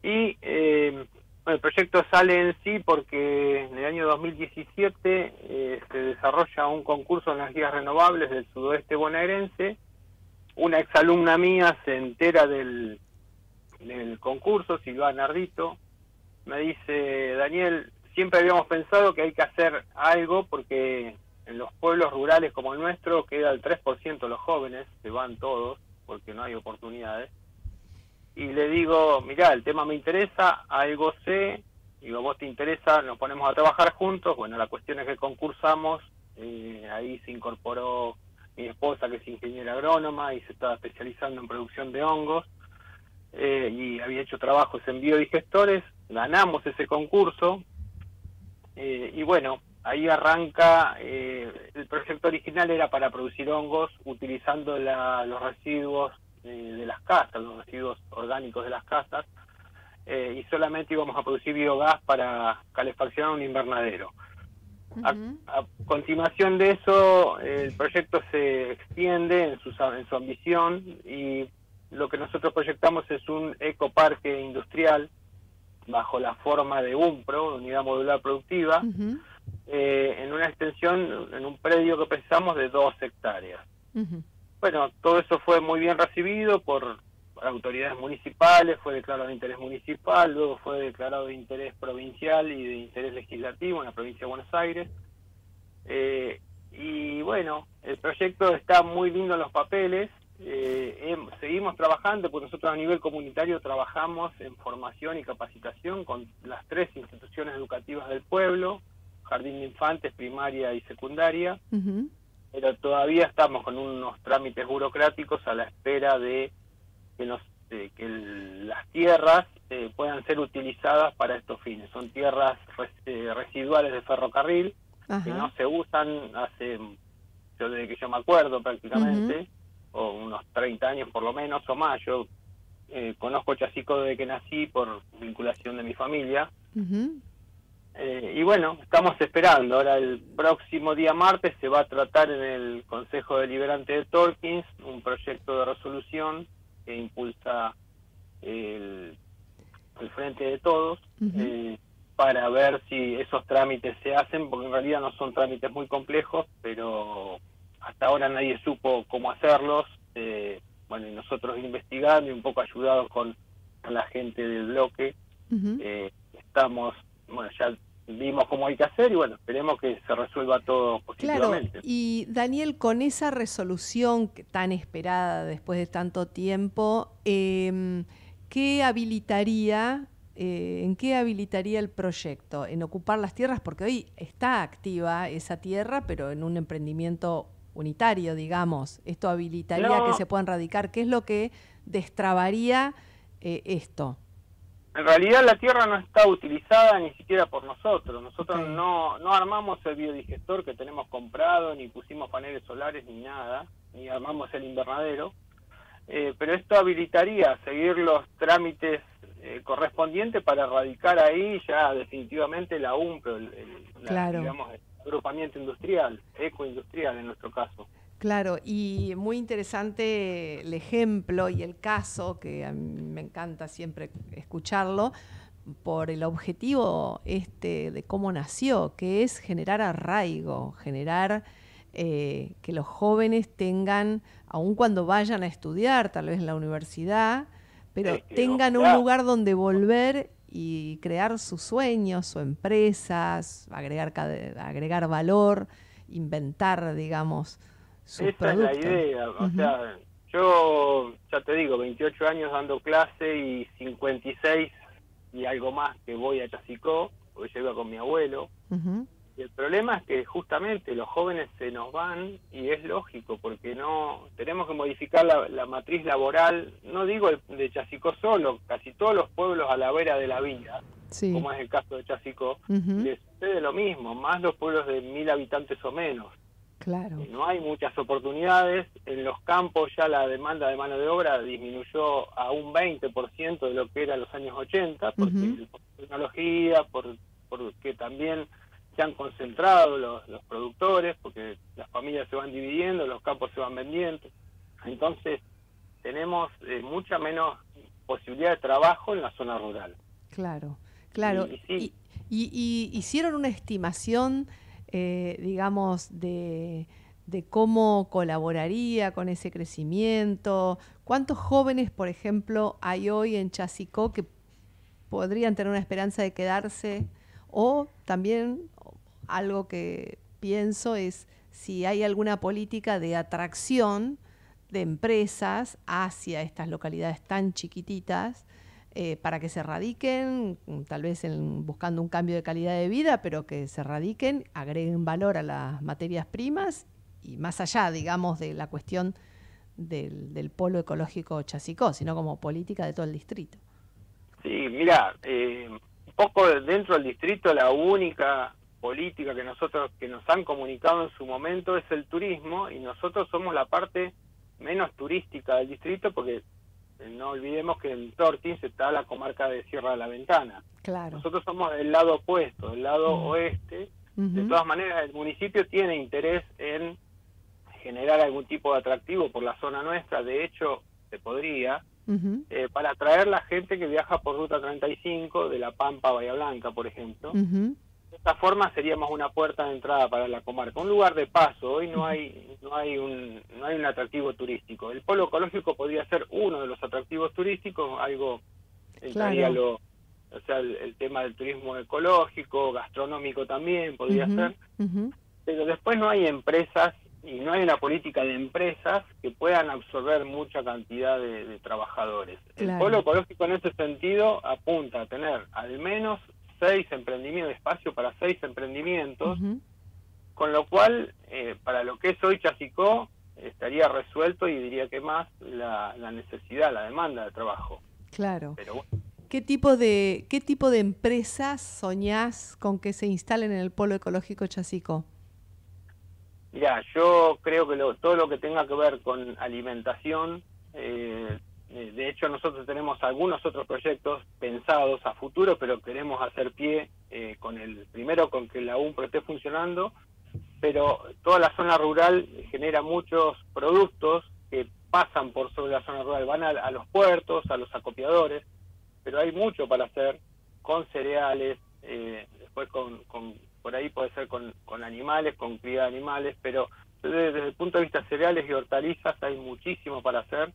Y eh, el proyecto sale en sí porque en el año 2017 se desarrolla un concurso en energías renovables del sudoeste bonaerense. Una exalumna mía se entera del, del concurso, Silvana Ardito, me dice, Daniel, siempre habíamos pensado que hay que hacer algo porque en los pueblos rurales como el nuestro queda el 3% los jóvenes, se van todos porque no hay oportunidades. Y le digo, mirá, el tema me interesa, algo sé, digo, vos te interesa, nos ponemos a trabajar juntos. Bueno, la cuestión es que concursamos, eh, ahí se incorporó mi esposa que es ingeniera agrónoma y se estaba especializando en producción de hongos eh, y había hecho trabajos en biodigestores, ganamos ese concurso, eh, y bueno, ahí arranca, eh, el proyecto original era para producir hongos utilizando los residuos eh, de las casas, los residuos orgánicos de las casas, y solamente íbamos a producir biogás para calefaccionar un invernadero. a, continuación de eso, el proyecto se extiende en, su en su ambición y lo que nosotros proyectamos es un ecoparque industrial bajo la forma de UMPRO, de Unidad Modular Productiva, eh, en una extensión, en un predio que pensamos de dos hectáreas. Bueno, todo eso fue muy bien recibido por autoridades municipales, fue declarado de interés municipal, luego fue declarado de interés provincial y de interés legislativo en la provincia de Buenos Aires. Eh, y bueno, el proyecto está muy lindo en los papeles, eh, em, seguimos trabajando, porque nosotros a nivel comunitario trabajamos en formación y capacitación con las tres instituciones educativas del pueblo, jardín de infantes, primaria y secundaria, pero todavía estamos con unos trámites burocráticos a la espera de que, las tierras eh, puedan ser utilizadas para estos fines. Son tierras eh, residuales de ferrocarril que no se usan hace, yo desde que yo me acuerdo prácticamente o unos 30 años por lo menos o más. Yo eh, conozco Chacico desde que nací por vinculación de mi familia. Eh, y bueno, estamos esperando. Ahora el próximo día martes se va a tratar en el Consejo Deliberante de Torkins un proyecto de resolución que impulsa el, Frente de Todos. Eh, para ver si esos trámites se hacen, porque en realidad no son trámites muy complejos, pero hasta ahora nadie supo cómo hacerlos. Eh, bueno, y nosotros investigando y un poco ayudados con, la gente del bloque, eh, estamos, bueno, ya vimos cómo hay que hacer y bueno, esperemos que se resuelva todo positivamente. Y Daniel, con esa resolución tan esperada después de tanto tiempo, em, ¿qué habilitaría eh, ¿en qué habilitaría el proyecto? En ocupar las tierras, porque hoy está activa esa tierra, pero en un emprendimiento unitario, digamos. Esto habilitaría que se puedan radicar. ¿Qué es lo que destrabaría eh, esto? En realidad la tierra no está utilizada ni siquiera por nosotros. Nosotros no, no armamos el biodigestor que tenemos comprado, ni pusimos paneles solares, ni nada, ni armamos el invernadero. Eh, pero esto habilitaría seguir los trámites eh, correspondientes para erradicar ahí ya definitivamente la UMPRO, claro agrupamiento industrial, ecoindustrial en nuestro caso. Claro, y muy interesante el ejemplo y el caso, que a mí me encanta siempre escucharlo, por el objetivo este de cómo nació, que es generar arraigo, generar eh, que los jóvenes tengan, aun cuando vayan a estudiar, tal vez en la universidad, pero tengan un lugar donde volver y crear sus sueños, sus empresas, agregar, agregar valor, inventar, digamos, sus Esta es la idea, o sea, yo ya te digo, 28 años dando clase y 56 y algo más que voy a Chacicó, porque yo iba con mi abuelo, y el problema es que justamente los jóvenes se nos van y es lógico porque no tenemos que modificar la, matriz laboral, no digo de Chasicó solo, casi todos los pueblos a la vera de la vida, como es el caso de Chasicó, les sucede lo mismo, más los pueblos de mil habitantes o menos. Claro. Eh, no hay muchas oportunidades, en los campos ya la demanda de mano de obra disminuyó a un 20% de lo que era en los años 80, por tecnología, por, porque también se han concentrado los, los productores porque las familias se van dividiendo, los campos se van vendiendo. Entonces, tenemos eh, mucha menos posibilidad de trabajo en la zona rural. Claro, claro. Y, hicieron una estimación, eh, digamos, de, de cómo colaboraría con ese crecimiento. ¿Cuántos jóvenes, por ejemplo, hay hoy en Chasicó que podrían tener una esperanza de quedarse o también algo que pienso es si hay alguna política de atracción de empresas hacia estas localidades tan chiquititas eh, para que se radiquen, tal vez en, buscando un cambio de calidad de vida, pero que se radiquen, agreguen valor a las materias primas y más allá, digamos, de la cuestión del, polo ecológico chasicó, sino como política de todo el distrito. Sí, mira, eh, un poco dentro del distrito la única política que nosotros que nos han comunicado en su momento es el turismo y nosotros somos la parte menos turística del distrito porque eh, no olvidemos que en se está la comarca de Sierra de la Ventana. Claro. Nosotros somos del lado opuesto, del lado oeste. De todas maneras, el municipio tiene interés en generar algún tipo de atractivo por la zona nuestra. De hecho, se podría, eh, para atraer la gente que viaja por Ruta 35 de La Pampa a Bahía Blanca, por ejemplo de esta forma seríamos una puerta de entrada para la comarca, un lugar de paso. Hoy no hay no hay un no hay un atractivo turístico. El polo ecológico podría ser uno de los atractivos turísticos, algo entraría lo o sea, el, tema del turismo ecológico, gastronómico también podría ser. Pero después no hay empresas y no hay una política de empresas que puedan absorber mucha cantidad de, trabajadores. El polo ecológico en ese sentido apunta a tener al menos seis emprendimientos, espacio para seis emprendimientos, con lo cual, eh, para lo que es hoy Chacicó estaría resuelto y diría que más la, necesidad, la demanda de trabajo. Claro. ¿Qué tipo, de, ¿Qué tipo de empresas soñás con que se instalen en el polo ecológico chacico Mira, yo creo que lo, todo lo que tenga que ver con alimentación, eh, eh, de hecho, nosotros tenemos algunos otros proyectos pensados a futuro, pero queremos hacer pie eh, con el primero, con que la UMPRO esté funcionando, pero toda la zona rural genera muchos productos que pasan por sobre la zona rural, van a, los puertos, a los acopiadores, pero hay mucho para hacer con cereales, eh, después con, por ahí puede ser con, con animales, con cría de animales, pero desde el punto de vista cereales y hortalizas hay muchísimo para hacer.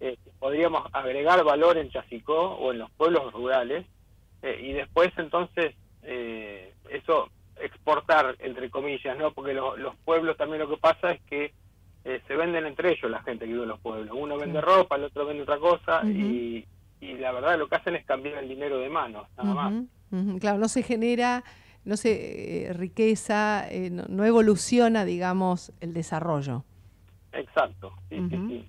Eh, podríamos agregar valor en Chacicó o en los pueblos rurales eh, y después entonces eh, eso exportar, entre comillas, ¿no? Porque los pueblos también lo que pasa es que se venden entre ellos la gente que vive en los pueblos. Uno vende ropa, el otro vende otra cosa y, y, la verdad lo que hacen es cambiar el dinero de manos, nada más. Claro, no se genera no se eh, riqueza, eh, no, evoluciona, digamos, el desarrollo. Exacto, sí, sí,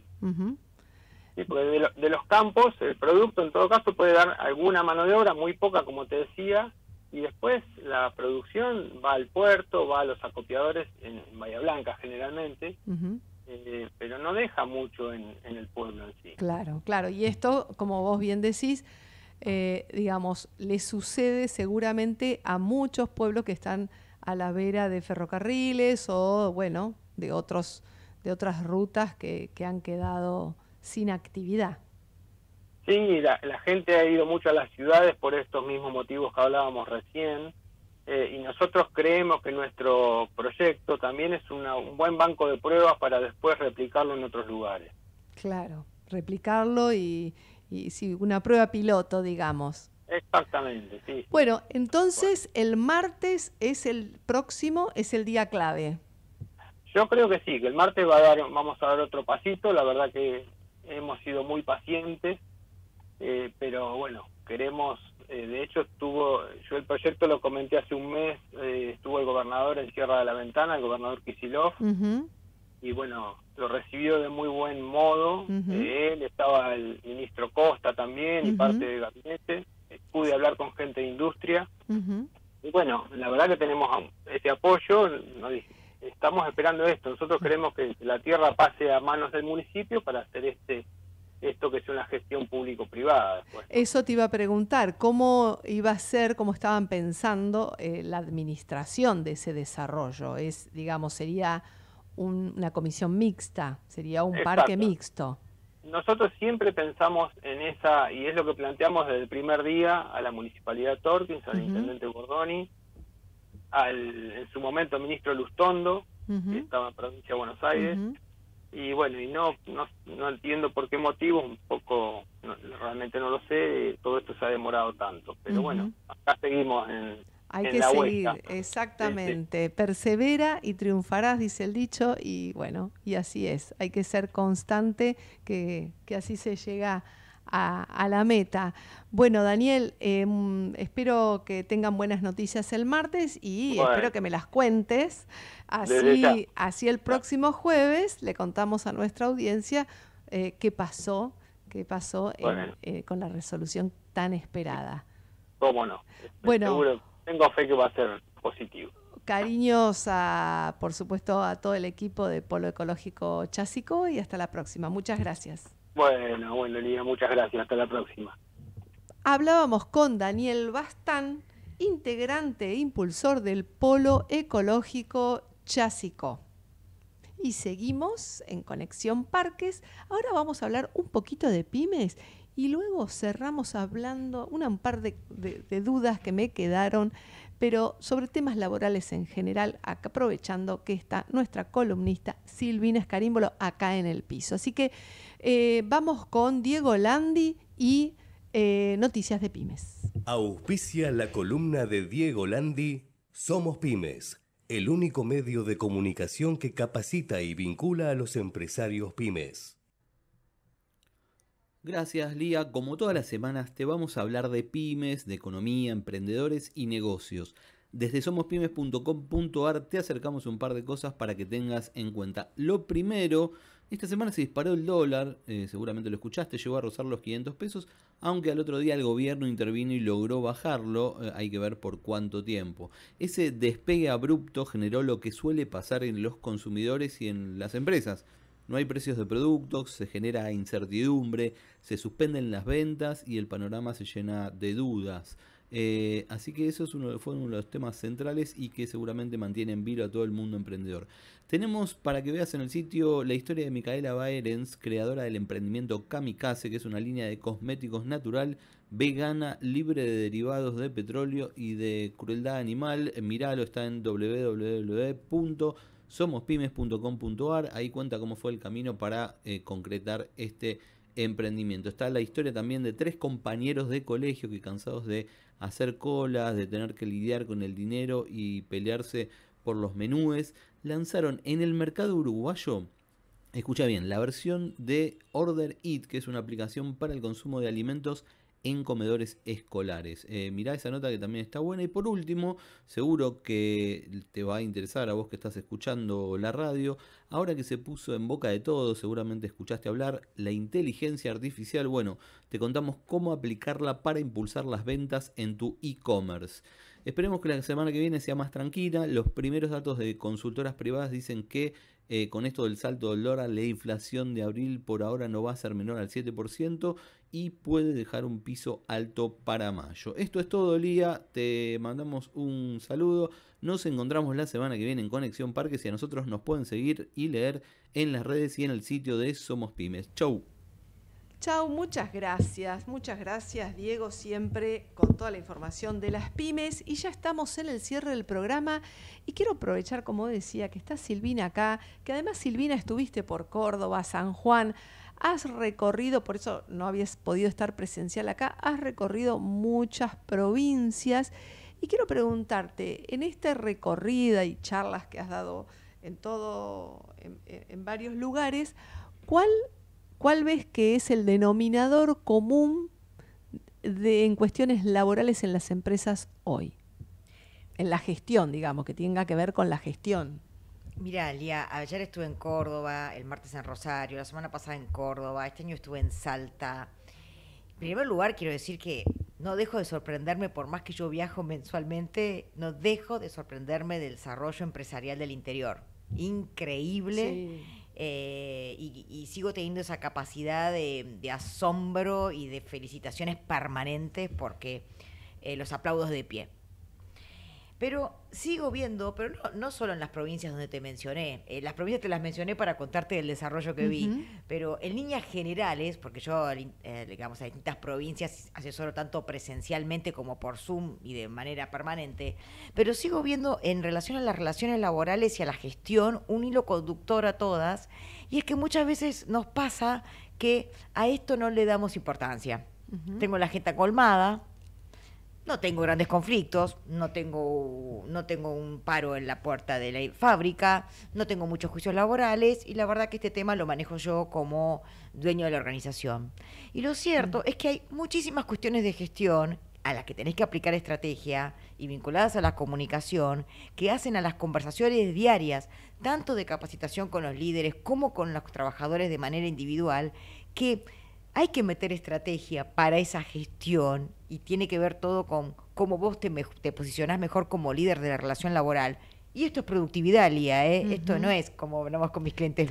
de, los campos, el producto en todo caso puede dar alguna mano de obra, muy poca, como te decía, y después la producción va al puerto, va a los acopiadores en, Bahía Blanca generalmente. Eh, pero no deja mucho en, en el pueblo en sí. Claro, claro. Y esto, como vos bien decís, eh, digamos, le sucede seguramente a muchos pueblos que están a la vera de ferrocarriles o, bueno, de, otros, de otras rutas que, han quedado sin actividad. Sí, la, gente ha ido mucho a las ciudades por estos mismos motivos que hablábamos recién. Eh, y nosotros creemos que nuestro proyecto también es un buen banco de pruebas para después replicarlo en otros lugares. Claro, replicarlo y, y sí, una prueba piloto, digamos. Exactamente, sí. Bueno, entonces el martes es el próximo, es el día clave. Yo creo que sí, que el martes va a dar, vamos a dar otro pasito. La verdad que hemos sido muy pacientes, eh, pero bueno, queremos. Eh, de hecho, estuvo, yo el proyecto lo comenté hace un mes. Eh, estuvo el gobernador en Sierra de la Ventana, el gobernador Kisilov y bueno, lo recibió de muy buen modo. Eh, él estaba el ministro Costa también y parte del gabinete. Eh, pude hablar con gente de industria. Y bueno, la verdad que tenemos ese apoyo. estamos esperando esto. Nosotros queremos que la tierra pase a manos del municipio para hacer este esto que es una gestión público-privada. Eso te iba a preguntar, ¿cómo iba a ser, cómo estaban pensando eh, la administración de ese desarrollo? Es, digamos, sería una comisión mixta, sería un parque mixto. Nosotros siempre pensamos en esa, y es lo que planteamos desde el primer día a la Municipalidad Torkins, al Intendente Bordoni, al, en su momento ministro Lustondo, que estaba en la provincia de Buenos Aires, y bueno, y no, no, entiendo por qué motivo, un poco, realmente no lo sé, todo esto se ha demorado tanto, pero bueno, acá seguimos en hay que seguir, exactamente. Persevera y triunfarás, dice el dicho, y bueno, y así es. Hay que ser constante, que, que así se llega a, la meta. Bueno, Daniel, em, espero que tengan buenas noticias el martes y espero que me las cuentes. Así, así el próximo jueves le contamos a nuestra audiencia eh, qué pasó, qué pasó eh, con la resolución tan esperada. ¿Cómo no? bueno tengo fe que va a ser positivo. Cariños, por supuesto, a todo el equipo de Polo Ecológico Chásico y hasta la próxima. Muchas gracias. Bueno, bueno, Lía, muchas gracias. Hasta la próxima. Hablábamos con Daniel Bastán, integrante e impulsor del Polo Ecológico Chásico. Y seguimos en Conexión Parques. Ahora vamos a hablar un poquito de pymes y luego cerramos hablando un par de, dudas que me quedaron, pero sobre temas laborales en general, aprovechando que está nuestra columnista Silvina Escarímbolo acá en el piso. Así que eh, vamos con Diego Landi y eh, Noticias de Pymes. Auspicia la columna de Diego Landi, Somos Pymes, el único medio de comunicación que capacita y vincula a los empresarios pymes. Gracias, Lía. Como todas las semanas, te vamos a hablar de pymes, de economía, emprendedores y negocios. Desde somospymes.com.ar te acercamos un par de cosas para que tengas en cuenta. Lo primero, esta semana se disparó el dólar, eh, seguramente lo escuchaste, llegó a rozar los 500 pesos, aunque al otro día el gobierno intervino y logró bajarlo, eh, hay que ver por cuánto tiempo. Ese despegue abrupto generó lo que suele pasar en los consumidores y en las empresas no hay precios de productos, se genera incertidumbre, se suspenden las ventas y el panorama se llena de dudas. Eh, así que eso es fue uno de los temas centrales y que seguramente mantiene en vilo a todo el mundo emprendedor. Tenemos para que veas en el sitio la historia de Micaela Baerens, creadora del emprendimiento Kamikaze, que es una línea de cosméticos natural, vegana, libre de derivados de petróleo y de crueldad animal. Miralo, está en www somospymes.com.ar. Ahí cuenta cómo fue el camino para eh, concretar este emprendimiento. Está la historia también de tres compañeros de colegio que cansados de hacer colas, de tener que lidiar con el dinero y pelearse por los menúes, lanzaron en el mercado uruguayo, escucha bien, la versión de Order Eat, que es una aplicación para el consumo de alimentos en comedores escolares. Eh, mirá esa nota que también está buena. Y por último, seguro que te va a interesar a vos que estás escuchando la radio, ahora que se puso en boca de todo, seguramente escuchaste hablar, la inteligencia artificial, bueno, te contamos cómo aplicarla para impulsar las ventas en tu e-commerce. Esperemos que la semana que viene sea más tranquila. Los primeros datos de consultoras privadas dicen que eh, con esto del salto de dólar, la inflación de abril por ahora no va a ser menor al 7% y puede dejar un piso alto para mayo. Esto es todo, Lía. Te mandamos un saludo. Nos encontramos la semana que viene en Conexión Parques y a nosotros nos pueden seguir y leer en las redes y en el sitio de Somos Pymes. Chau muchas gracias. Muchas gracias, Diego, siempre con toda la información de las pymes. Y ya estamos en el cierre del programa y quiero aprovechar, como decía, que está Silvina acá, que además Silvina estuviste por Córdoba, San Juan, has recorrido, por eso no habías podido estar presencial acá, has recorrido muchas provincias. Y quiero preguntarte, en esta recorrida y charlas que has dado en todo, en, en varios lugares, ¿cuál ¿cuál ves que es el denominador común de, en cuestiones laborales en las empresas hoy? En la gestión, digamos, que tenga que ver con la gestión. Mira, Lía, ayer estuve en Córdoba, el martes en Rosario, la semana pasada en Córdoba, este año estuve en Salta. En primer lugar, quiero decir que no dejo de sorprenderme, por más que yo viajo mensualmente, no dejo de sorprenderme del desarrollo empresarial del interior. Increíble. Sí eh, y, sigo teniendo esa capacidad de, asombro y de felicitaciones permanentes porque eh, los aplaudos de pie. Pero sigo viendo, pero no, solo en las provincias donde te mencioné, eh, las provincias te las mencioné para contarte el desarrollo que vi, pero en líneas generales, porque yo, eh, digamos, a distintas provincias asesoro tanto presencialmente como por Zoom y de manera permanente, pero sigo viendo en relación a las relaciones laborales y a la gestión un hilo conductor a todas, y es que muchas veces nos pasa que a esto no le damos importancia. Tengo la jeta colmada, no tengo grandes conflictos, no tengo, no tengo un paro en la puerta de la fábrica, no tengo muchos juicios laborales y la verdad que este tema lo manejo yo como dueño de la organización. Y lo cierto mm. es que hay muchísimas cuestiones de gestión a las que tenés que aplicar estrategia y vinculadas a la comunicación, que hacen a las conversaciones diarias, tanto de capacitación con los líderes como con los trabajadores de manera individual, que hay que meter estrategia para esa gestión y tiene que ver todo con cómo vos te, te posicionás mejor como líder de la relación laboral. Y esto es productividad, Lía, ¿eh? esto no es como hablamos con mis clientes,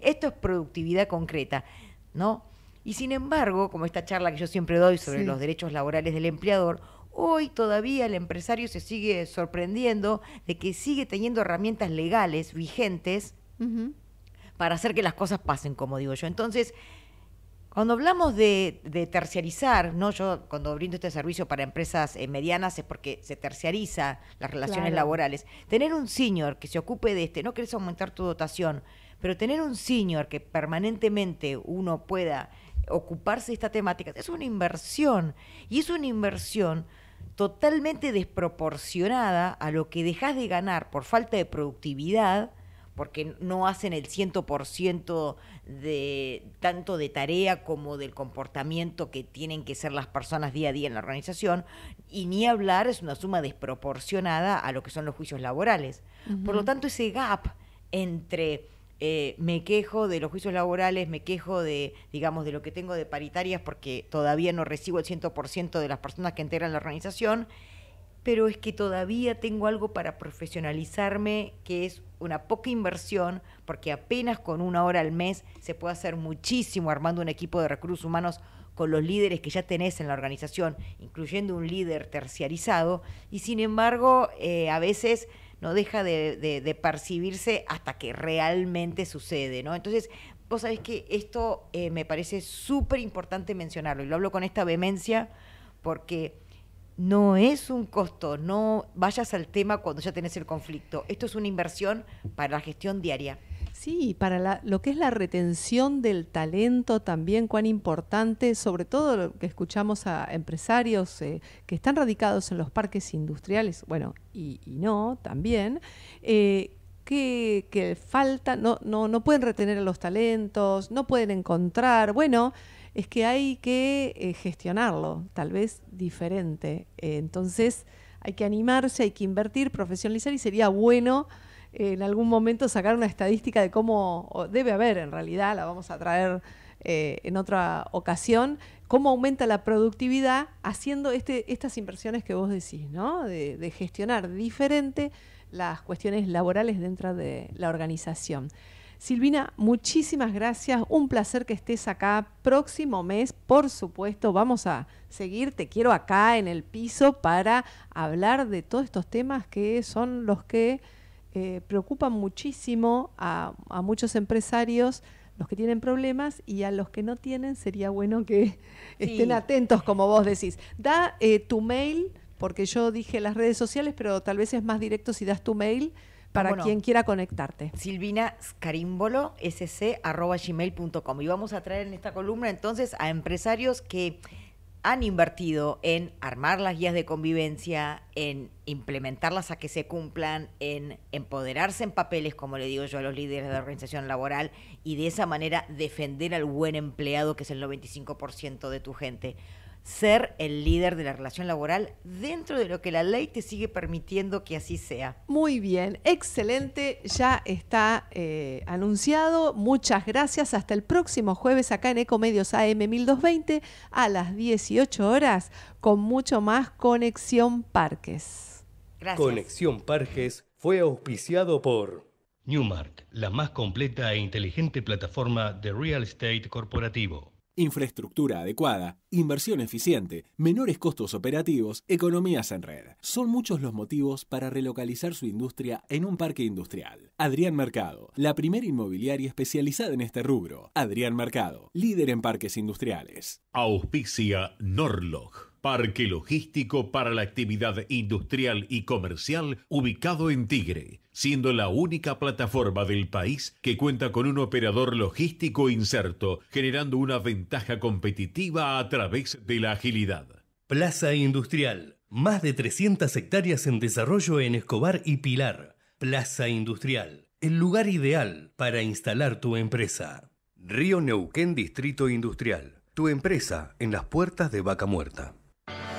esto es productividad concreta, ¿no? Y sin embargo, como esta charla que yo siempre doy sobre los derechos laborales del empleador, hoy todavía el empresario se sigue sorprendiendo de que sigue teniendo herramientas legales vigentes para hacer que las cosas pasen, como digo yo. Entonces, cuando hablamos de, terciarizar, ¿no? Yo cuando brindo este servicio para empresas eh, medianas es porque se terciariza las relaciones laborales. Tener un senior que se ocupe de este, no querés aumentar tu dotación, pero tener un senior que permanentemente uno pueda ocuparse de esta temática, es una inversión. Y es una inversión totalmente desproporcionada a lo que dejas de ganar por falta de productividad, porque no hacen el 100% de tanto de tarea como del comportamiento que tienen que ser las personas día a día en la organización, y ni hablar es una suma desproporcionada a lo que son los juicios laborales. Por lo tanto, ese gap entre eh, me quejo de los juicios laborales, me quejo de, digamos, de lo que tengo de paritarias porque todavía no recibo el 100% de las personas que integran la organización, pero es que todavía tengo algo para profesionalizarme, que es una poca inversión, porque apenas con una hora al mes se puede hacer muchísimo armando un equipo de recursos humanos con los líderes que ya tenés en la organización, incluyendo un líder terciarizado, y sin embargo eh, a veces no deja de, percibirse hasta que realmente sucede, ¿no? Entonces, vos sabés que esto eh, me parece súper importante mencionarlo, y lo hablo con esta vehemencia porque no es un costo, no vayas al tema cuando ya tenés el conflicto. Esto es una inversión para la gestión diaria. Sí, para la, lo que es la retención del talento también, cuán importante, sobre todo lo que escuchamos a empresarios eh, que están radicados en los parques industriales, bueno, y, no también, eh, que, que falta, no, no, no pueden retener a los talentos, no pueden encontrar, bueno, es que hay que eh, gestionarlo, tal vez diferente. Eh, entonces hay que animarse, hay que invertir, profesionalizar y sería bueno eh, en algún momento sacar una estadística de cómo debe haber en realidad, la vamos a traer en otra ocasión, cómo aumenta la productividad haciendo este, estas inversiones que vos decís, ¿no? de gestionar diferente las cuestiones laborales dentro de la organización. Silvina, muchísimas gracias, un placer que estés acá. Próximo mes, por supuesto, vamos a seguir, te quiero acá en el piso para hablar de todos estos temas que son los que eh, preocupan muchísimo a, muchos empresarios los que tienen problemas y a los que no tienen sería bueno que estén atentos, como vos decís. Da eh, tu mail, porque yo dije las redes sociales, pero tal vez es más directo si das tu mail para quien quiera conectarte. Silvina Scarimbolo, gmail.com. Y vamos a traer en esta columna entonces a empresarios que han invertido en armar las guías de convivencia, en implementarlas a que se cumplan, en empoderarse en papeles, como le digo yo a los líderes de la organización laboral, y de esa manera defender al buen empleado, que es el 95% de tu gente ser el líder de la relación laboral dentro de lo que la ley te sigue permitiendo que así sea. Muy bien, excelente, ya está eh, anunciado. Muchas gracias. Hasta el próximo jueves acá en Ecomedios AM 1220 a las 18 horas con mucho más Conexión Parques. Gracias. Conexión Parques fue auspiciado por Newmark, la más completa e inteligente plataforma de real estate corporativo. Infraestructura adecuada, inversión eficiente, menores costos operativos, economías en red. Son muchos los motivos para relocalizar su industria en un parque industrial. Adrián Mercado, la primera inmobiliaria especializada en este rubro. Adrián Mercado, líder en parques industriales. Auspicia Norlog parque logístico para la actividad industrial y comercial ubicado en Tigre, siendo la única plataforma del país que cuenta con un operador logístico inserto, generando una ventaja competitiva a través de la agilidad. Plaza Industrial. Más de 300 hectáreas en desarrollo en Escobar y Pilar. Plaza Industrial. El lugar ideal para instalar tu empresa. Río Neuquén Distrito Industrial. Tu empresa en las puertas de Vaca Muerta. you